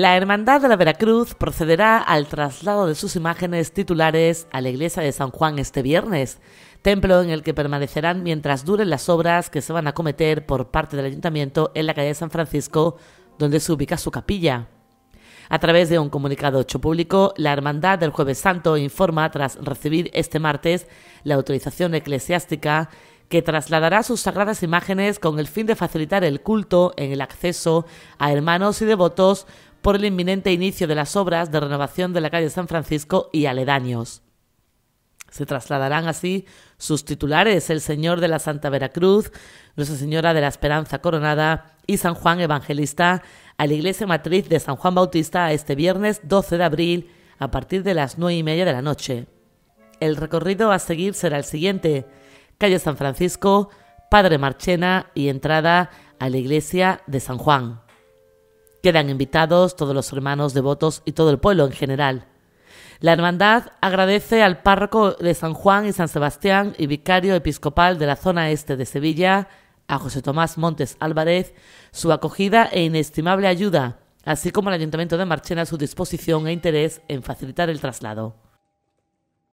La Hermandad de la Veracruz procederá al traslado de sus imágenes titulares a la iglesia de San Juan este viernes, templo en el que permanecerán mientras duren las obras que se van a cometer por parte del ayuntamiento en la calle de San Francisco, donde se ubica su capilla. A través de un comunicado hecho público, la Hermandad del Jueves Santo informa, tras recibir este martes la autorización eclesiástica, que trasladará sus sagradas imágenes con el fin de facilitar el culto en el acceso a hermanos y devotos por el inminente inicio de las obras de renovación de la calle San Francisco y aledaños. Se trasladarán así sus titulares, el Señor de la Santa Veracruz, Nuestra Señora de la Esperanza Coronada y San Juan Evangelista a la Iglesia Matriz de San Juan Bautista este viernes 12 de abril a partir de las 9 y media de la noche. El recorrido a seguir será el siguiente. Calle San Francisco, Padre Marchena y entrada a la Iglesia de San Juan. Quedan invitados todos los hermanos devotos y todo el pueblo en general. La hermandad agradece al párroco de San Juan y San Sebastián y vicario episcopal de la zona este de Sevilla, a José Tomás Montes Álvarez, su acogida e inestimable ayuda, así como al Ayuntamiento de Marchena su disposición e interés en facilitar el traslado.